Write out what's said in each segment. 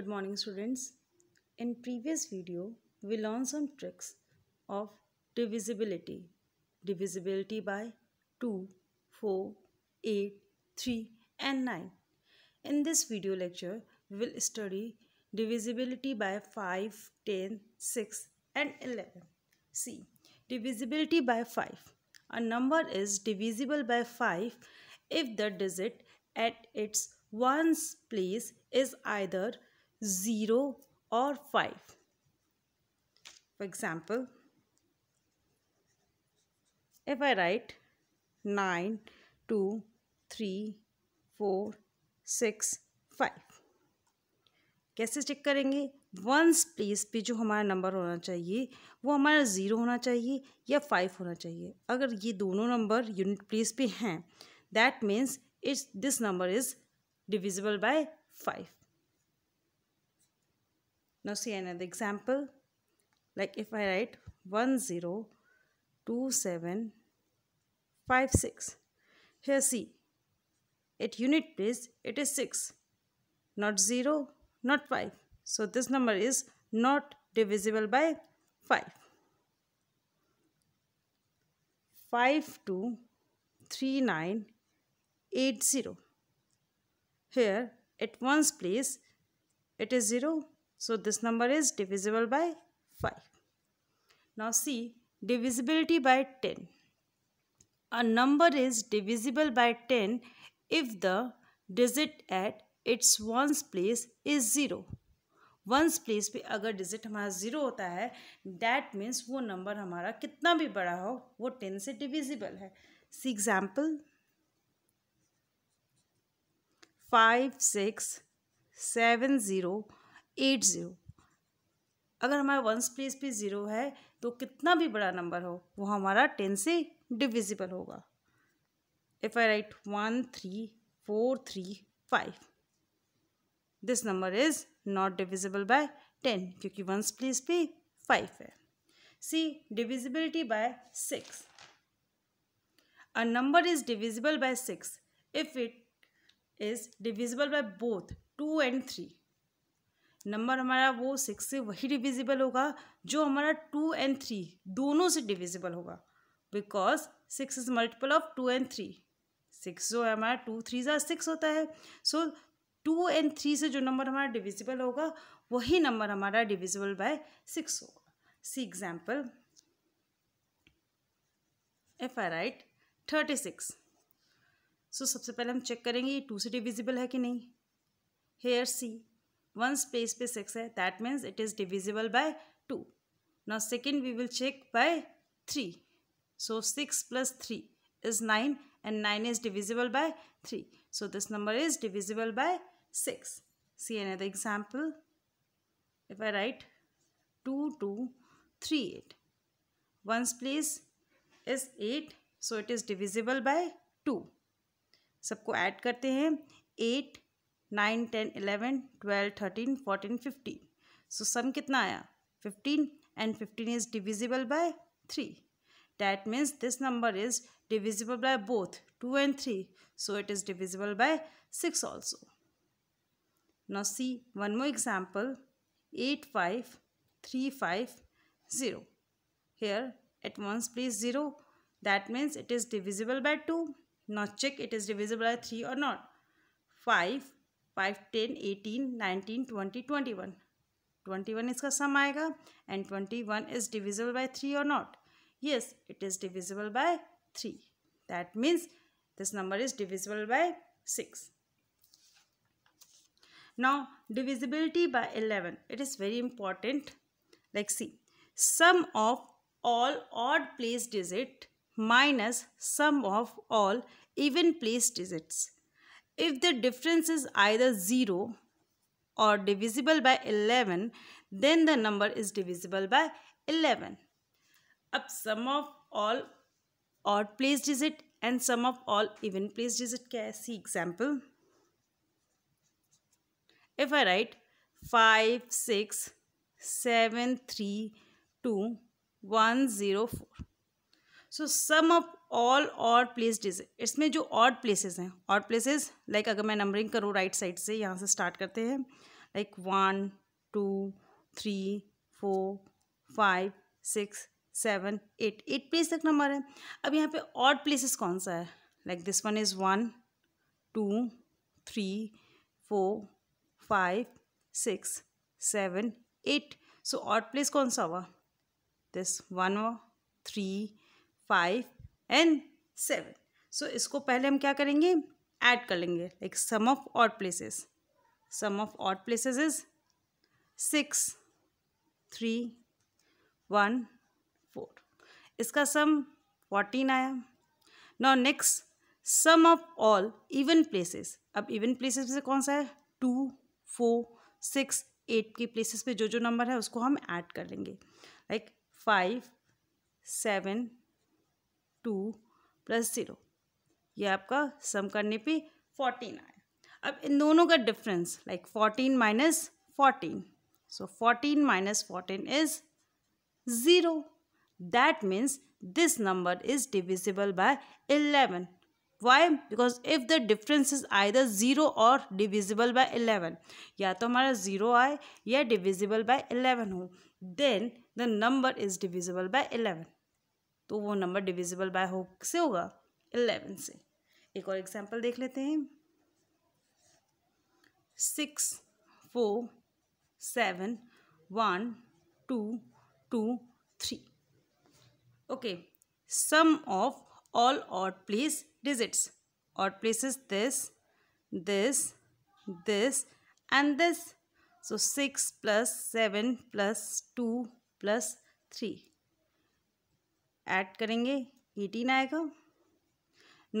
Good morning students. In previous video, we learned some tricks of divisibility. Divisibility by 2, 4, 8, 3 and 9. In this video lecture, we will study divisibility by 5, 10, 6 and 11. See, divisibility by 5. A number is divisible by 5 if the digit at its ones place is either zero और five for example if I write nine two three four six five कैसे check करेंगे ones place पे जो हमारा number होना चाहिए वो हमारा ज़ीरो होना चाहिए या फाइव होना चाहिए अगर ये दोनों नंबर यूनिट प्लेस पे हैं that means it's this number is divisible by five Now see another example. Like if I write 102756. Here see, at unit place it is 6, not 0, not 5. So this number is not divisible by 5. 5 Here at ones place it is 0 So this number is divisible by 5. Now see divisibility by 10. A number is divisible by 10 if the digit at its ones place is zero. Ones place पे अगर digit हमारा zero होता है that means वो number हमारा कितना भी बड़ा हो वो टेन से डिविजिबल है see example five six seven zero eight zero अगर हमारा वंस प्लेस पे ज़ीरो है तो कितना भी बड़ा नंबर हो वो हमारा टेन से डिविजिबल होगा if I write one three four three five this number is not divisible by ten क्योंकि वंस प्लेस पे फाइव है see divisibility by six a number is divisible by six if it is divisible by both two and three number हमारा वो six से वही divisible होगा जो हमारा टू एंड थ्री दोनों से डिविजिबल होगा because six is multiple of two and three six जो है हमारा टू थ्री ज़ा सिक्स होता है सो टू एंड थ्री से जो नंबर हमारा डिविजिबल होगा वही नंबर हमारा डिविजिबल बाय सिक्स होगा see example if I write thirty six so सबसे पहले हम चेक करेंगे ये टू से डिविजिबल है कि नहीं हेयर सी वन स्पेस पे सिक्स है that means it is divisible by two now second we will check by three so six plus three is nine and nine is divisible by three so this number is divisible by six see another example if I write two two three eight ones place is eight so it is divisible by two सबको add करते हैं eight 9, 10, 11, 12, 13, 14, Fifteen So sum कितना आया fifteen and fifteen is divisible by that means this number is divisible by both 2 and 3 so it is divisible by 6 also now see one more example 85350 here at once place 0 that means it is divisible by 2 now check it is divisible by 3 or not 5 five ten eighteen nineteen twenty twenty one twenty one इसका sum आएगा and twenty one is divisible by three or not yes it is divisible by three that means this number is divisible by six now divisibility by eleven it is very important like see sum of all odd place digit minus sum of all even place digits If the difference is either 0 or divisible by 11, then the number is divisible by 11. Up sum of all odd place digit and sum of all even place digit क्या example if I write 5, 6, 7, 3, 2, 1, 0, 4. So sum of all odd place digits इसमें जो odd places हैं odd places like अगर मैं numbering करूँ right side से यहाँ से स्टार्ट करते हैं like one two three four five six seven eight eight place तक नंबर है अब यहाँ पे ऑड प्लेसेस कौन सा है like this one is one two three four five six seven eight so odd place कौन सा हुआ दिस वन हुआ three five and seven so इसको पहले हम क्या करेंगे ऐड कर लेंगे like sum of odd places sum of odd places is six three one four इसका सम फोर्टीन आया now next sum of all even places अब इवन प्लेसेस में से कौन सा है टू फोर सिक्स एट के प्लेसेस पे जो जो नंबर है उसको हम ऐड कर लेंगे like five seven two plus zero ये आपका सम करने पे फोर्टीन आया अब इन दोनों का difference like fourteen minus fourteen so fourteen minus fourteen is zero that means this number is divisible by 11 why because if the difference is either 0 or divisible by 11 या तो हमारा 0 आए या divisible by 11 हो then the number is divisible by 11 तो वो number divisible by हो से होगा इलेवन से एक और एग्जाम्पल देख लेते हैं six four seven one two two three okay sum of all odd place digits place is this this this and this so six plus seven plus two plus three add करेंगे eighteen आएगा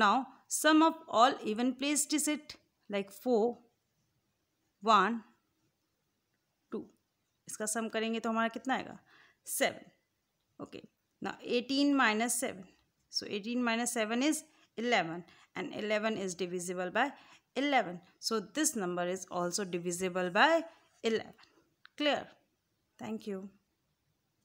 now sum of all even place is it like four one two इसका sum करेंगे तो हमारा कितना आएगा seven okay ना eighteen minus seven so eighteen minus seven is eleven and eleven is divisible by eleven so this number is also divisible by eleven clear thank you